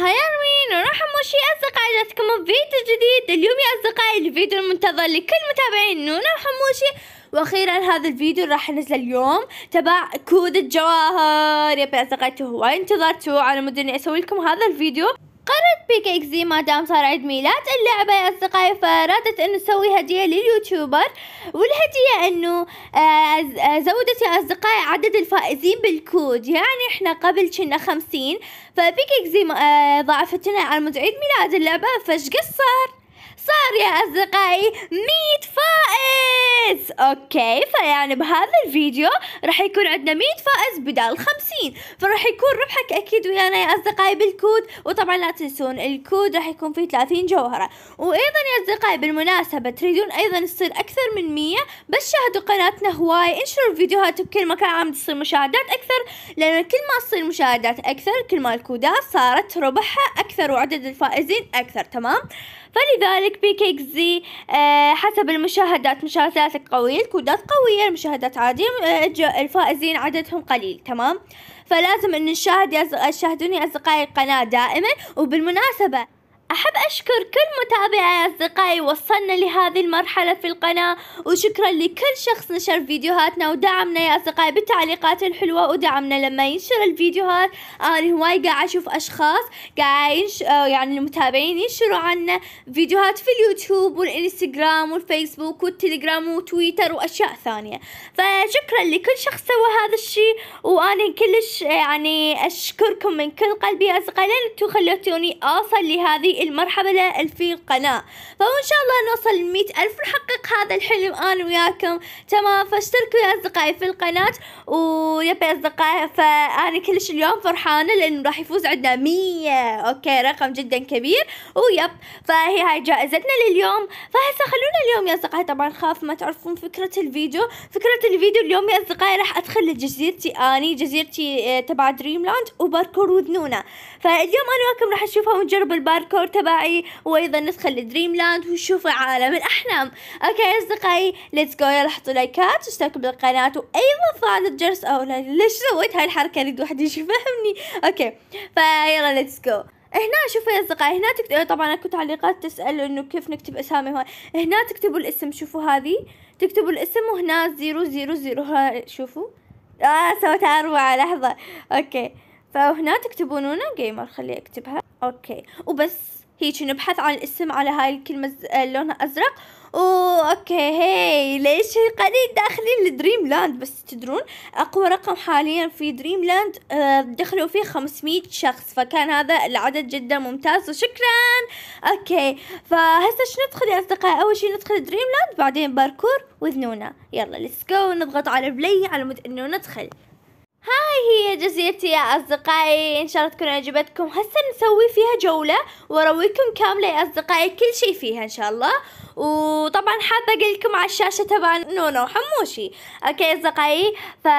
هاي اروين ورحم وشي اصدقائي جاتكم فيديو جديد اليوم يا اصدقائي الفيديو المنتظر لكل متابعين نونا وحموشي واخيرا هذا الفيديو راح ينزل اليوم تبع كود الجواهر يا اصدقائي هواي انتظرتوا على مدني اسوي لكم هذا الفيديو كيك زي ما دام صار عيد ميلاد اللعبة يا أصدقائي فرادت أن تسوي هدية لليوتيوبر والهدية أنه آه، آه، زودت يا أصدقائي عدد الفائزين بالكود يعني إحنا قبل كنا خمسين فبيكا اكزي آه، ضاعفتنا على مدعيد ميلاد اللعبة فش قصر صار يا أصدقائي مية فائز أوكي فيعني بهذا الفيديو راح يكون عندنا مية فائز بدال خمسين فراح يكون ربحك أكيد ويانا يا أصدقائي بالكود وطبعا لا تنسون الكود راح يكون فيه ثلاثين جوهرة وأيضا يا أصدقائي بالمناسبة تريدون أيضا تصير أكثر من مية بس شاهدوا قناتنا هواي انشروا الفيديوهات بكل مكان عم تصير مشاهدات أكثر لأن كل ما تصير مشاهدات أكثر كل ما الكودات صارت ربحها أكثر وعدد الفائزين أكثر تمام فلذلك البيكيكز كيك زي آه، حسب المشاهدات مشاهداتك قوية الكودات قوية المشاهدات عادية آه، الفائزين عددهم قليل تمام فلازم ان نشاهد يزغ... يشاهدوني اصدقائي القناة دائما وبالمناسبة أحب أشكر كل متابعي أصدقائي وصلنا لهذه المرحلة في القناة وشكرا لكل شخص نشر فيديوهاتنا ودعمنا يا أصدقائي بالتعليقات الحلوة ودعمنا لما ينشر الفيديوهات أنا هواي قاعد أشوف أشخاص قاعد ينش... آه، يعني المتابعين ينشروا عنا فيديوهات في اليوتيوب والإنستغرام والفيسبوك والتليجرام وتويتر وأشياء ثانية فشكرا لكل شخص سوى هذا الشيء وأنا كلش يعني أشكركم من كل قلبي يا أصدقائي لأنكم خلتوني أوصل لهذه في المرحبا لألفي القناة فإن شاء الله نوصل المئة ألف نحقق هذا الحلم أنا وياكم تمام فاشتركوا يا أصدقائي في القناة ويب يا أصدقائي فأنا كلش اليوم فرحانة لأنه راح يفوز عندنا مية أوكي رقم جدا كبير ويب فهي هاي جائزتنا لليوم فهسه اليوم يا أصدقائي طبعا خاف ما تعرفون فكرة الفيديو فكرة الفيديو اليوم يا أصدقائي راح أدخل لجزيرتي أني جزيرتي آه، تبع دريم لاند وباركور وذنونة فاليوم أنا وياكم راح نشوفها ونجرب الباركور تبعي وأيضا ندخل لدريم لاند ونشوف عالم الأحلام أوكي يا أصدقائي ليتس جو يلا حطوا لايكات واشتركوا بالقناة وأيضا فعل الجرس أو ليش سويت هاي الحركة أريد واحد يفهمني أوكي فيلا ليتس جو هنا شوفوا يا اصدقائي هنا تكتب أه، طبعا اكو تعليقات تسال انه كيف نكتب اسامي هون هنا تكتبوا الاسم شوفوا هذه تكتبوا الاسم وهنا زيرو زيرو زيرو ها شوفوا اه سويتها اروع لحظه اوكي فهنا تكتبون هنا جيمر خلي اكتبها اوكي وبس هيك نبحث عن الاسم على هاي الكلمه آه، لونها ازرق اوه اوكي هي ليش قليل داخلين لدريم لاند بس تدرون اقوى رقم حاليا في دريم لاند آه، دخلوا فيه 500 شخص فكان هذا العدد جدا ممتاز وشكرا اوكي فهسه شو ندخل يا اصدقائي اول شيء ندخل دريم لاند بعدين باركور وذنونا يلا ليتس جو نضغط على بلاي على مود انه ندخل هاي هي جزيرتي يا أصدقائي إن شاء الله تكون عجبتكم هسا نسوي فيها جولة وأرويكم كاملة يا أصدقائي كل شي فيها إن شاء الله وطبعا حابة أقول لكم على الشاشة تبع نونو وحموشي أوكي يا أصدقائي فا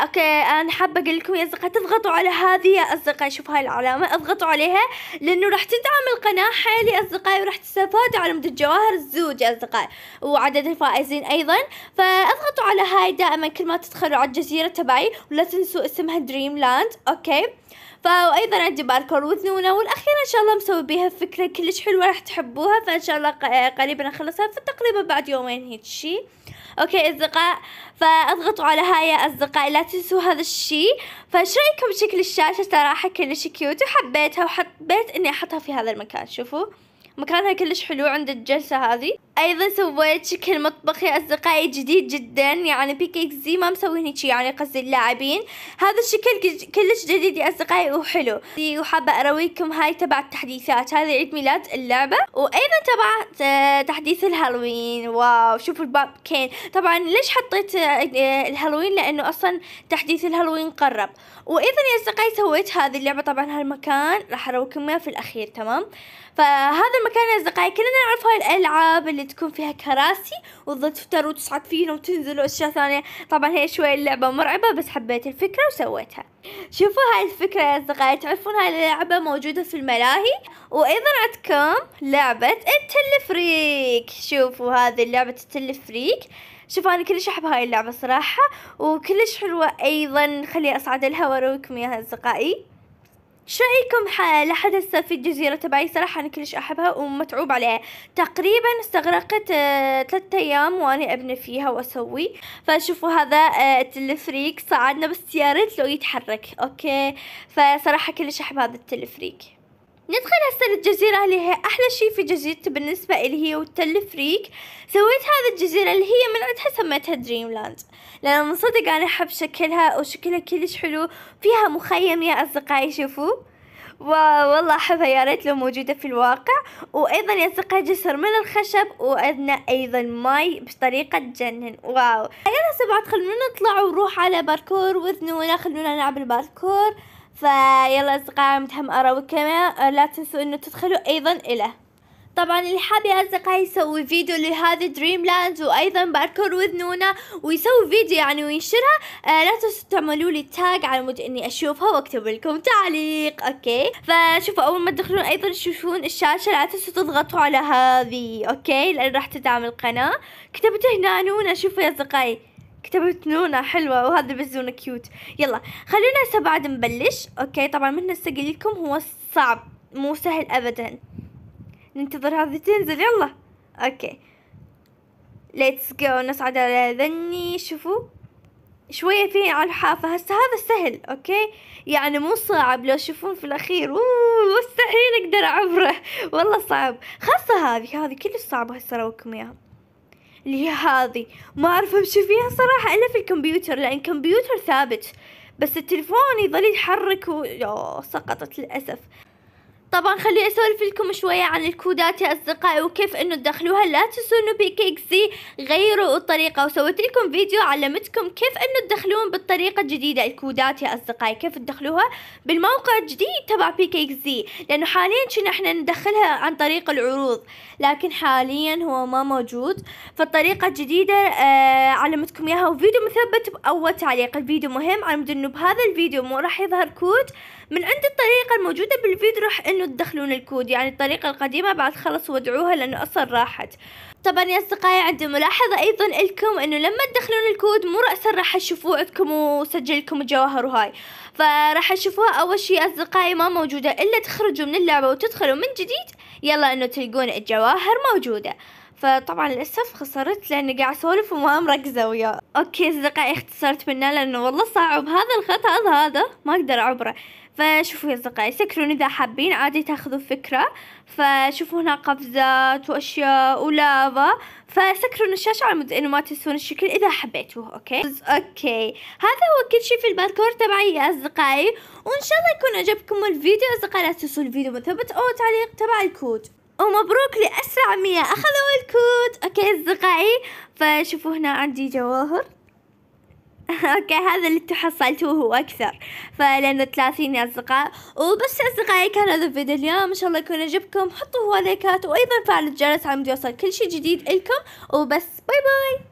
أوكي أنا حابة أقول لكم يا أصدقائي تضغطوا على هذه يا أصدقائي شوفوا هاي العلامة اضغطوا عليها لأنه راح تدعم القناة حيل يا أصدقائي وراح تستفادوا على مدة الجواهر الزوج يا أصدقائي وعدد الفائزين أيضا فاضغطوا على هاي دائما كل ما تدخلوا على الجزيرة تبعي ولا تنسوا اسمها دريم لاند اوكي فايضا عندي باركور وذنونة والاخيرة ان شاء الله مسوي بيها فكرة كلش حلوة راح تحبوها فان شاء الله قريبا اخلصها فتقريبا بعد يومين هيك شي اوكي اصدقاء فاضغطوا على هاي يا اصدقاء لا تنسوا هذا الشي فايش رايكم بشكل الشاشة صراحة كلش كيوت وحبيتها وحبيت اني احطها في هذا المكان شوفوا مكانها كلش حلو عند الجلسة هذه ايضا سويت شكل مطبخ يا اصدقائي جديد جدا يعني بي اكس زي ما مسوي هيك يعني قصدي اللاعبين هذا الشكل كلش جديد يا اصدقائي وحلو وحابة ارويكم هاي تبع التحديثات هذا عيد ميلاد اللعبة وايضا تبع آه، تحديث الهالوين واو شوفوا الباب كين طبعا ليش حطيت آه، الهالوين لانه اصلا تحديث الهالوين قرب وايضا يا اصدقائي سويت هذه اللعبة طبعا هالمكان راح ارويكم اياه في الاخير تمام فهذا مكان أصدقائي كلنا نعرف هاي الألعاب اللي تكون فيها كراسي وتظل تفتر وتصعد فينا وتنزل وأشياء ثانية طبعا هي شوي اللعبة مرعبة بس حبيت الفكرة وسويتها شوفوا هاي الفكرة يا أصدقائي تعرفون هاي اللعبة موجودة في الملاهي وأيضا عندكم لعبة التلفريك شوفوا هذه لعبة التلفريك شوف انا كلش احب هاي اللعبه صراحه وكلش حلوه ايضا خلي اصعد لها وارويكم اياها اصدقائي شو رايكم هسه في الجزيرة تبعي صراحة أنا كلش أحبها ومتعوب عليها تقريبا استغرقت آه، ثلاثة أيام وأنا أبني فيها وأسوي فشوفوا هذا آه، التلفريك صعدنا بالسيارة لو يتحرك أوكي فصراحة كلش أحب هذا التلفريك ندخل هسه للجزيرة اللي هي أحلى شي في جزيرتي بالنسبة إلي هي وتل فريك سويت هذا الجزيرة اللي هي من عندها سميتها دريم لاند لأن من صدق أنا أحب شكلها وشكلها كلش حلو فيها مخيم يا أصدقائي شوفوه والله احبها يا ريت لو موجوده في الواقع وايضا يا أصدقائي جسر من الخشب وعندنا ايضا ماي بطريقه تجنن واو يلا سبعة خلونا نطلع ونروح على باركور وذنونا خلونا نلعب الباركور فيلا أصدقائي متهم أراوي كمان آه، لا تنسوا أنه تدخلوا أيضا إلى طبعا اللي حاب يا اصدقائي يسوي فيديو لهذا دريم لاند وايضا باركور وذ نونا ويسوي فيديو يعني وينشرها آه لا تنسوا تعملوا لي تاج على مود اني اشوفها واكتب لكم تعليق اوكي فشوفوا اول ما تدخلون ايضا تشوفون الشاشه لا تنسوا تضغطوا على هذه اوكي لان راح تدعم القناه كتبت هنا نونا شوفوا يا اصدقائي كتبت نونة حلوة وهذا بزونة كيوت يلا خلونا هسه بعد نبلش اوكي طبعا من هسه لكم هو صعب مو سهل ابدا ننتظر هذه تنزل يلا اوكي ليتس جو نصعد على ذني شوفوا شوية في على الحافة هسه هذا سهل اوكي يعني مو صعب لو تشوفون في الاخير اوه مستحيل اقدر اعبره والله صعب خاصة هذه هذه كلش صعبة هسه اراويكم اياها اللي هي هذه ما أعرف أمشي فيها صراحة إلا في الكمبيوتر لأن الكمبيوتر ثابت بس التلفون يظل يتحرك و... سقطت للأسف طبعا خليني اسولف لكم شوية عن الكودات يا اصدقائي وكيف انه تدخلوها لا تنسوا انه بكيكسي غيروا الطريقة وسويت لكم فيديو علمتكم كيف انه تدخلون بالطريقة الجديدة الكودات يا اصدقائي كيف تدخلوها بالموقع الجديد تبع بكيكسي لانه حاليا شنا احنا ندخلها عن طريق العروض لكن حاليا هو ما موجود فالطريقة الجديدة آه علمتكم اياها وفيديو مثبت باول تعليق الفيديو مهم على مود انه بهذا الفيديو مو راح يظهر كود من عند الطريقة الموجودة بالفيديو راح انه تدخلون الكود يعني الطريقة القديمة بعد خلص ودعوها لانه اصلا راحت طبعا يا اصدقائي عندي ملاحظة ايضا لكم انه لما تدخلون الكود مو رأسا راح تشوفوا عندكم وسجلكم الجواهر وهاي فراح تشوفوها اول شي اصدقائي ما موجودة الا تخرجوا من اللعبة وتدخلوا من جديد يلا انه تلقون الجواهر موجودة فطبعا للأسف خسرت لأني قاعد أسولف وما مركزة وياه أوكي أصدقائي اختصرت منه لأنه والله صعب هذا الخط هذا هذا ما أقدر أعبره فشوفوا يا أصدقائي سكرون إذا حابين عادي تاخذوا فكرة فشوفوا هنا قفزات وأشياء ولافا فسكرون الشاشة على مود إنه ما تنسون الشكل إذا حبيتوه أوكي أوكي هذا هو كل شيء في البالكور تبعي يا أصدقائي وإن شاء الله يكون عجبكم الفيديو أصدقائي لا تنسوا الفيديو مثبت أو تعليق تبع الكود ومبروك لأسرع مية أخذوا الكود أوكي أصدقائي فشوفوا هنا عندي جواهر اوكي هذا اللي تحصلتوه هو اكثر فلانه 30 يا اصدقاء وبس يا اصدقائي كان هذا الفيديو اليوم ان شاء الله يكون عجبكم حطوا هو لايكات وايضا فعلوا الجرس على يوصل كل شيء جديد لكم وبس باي باي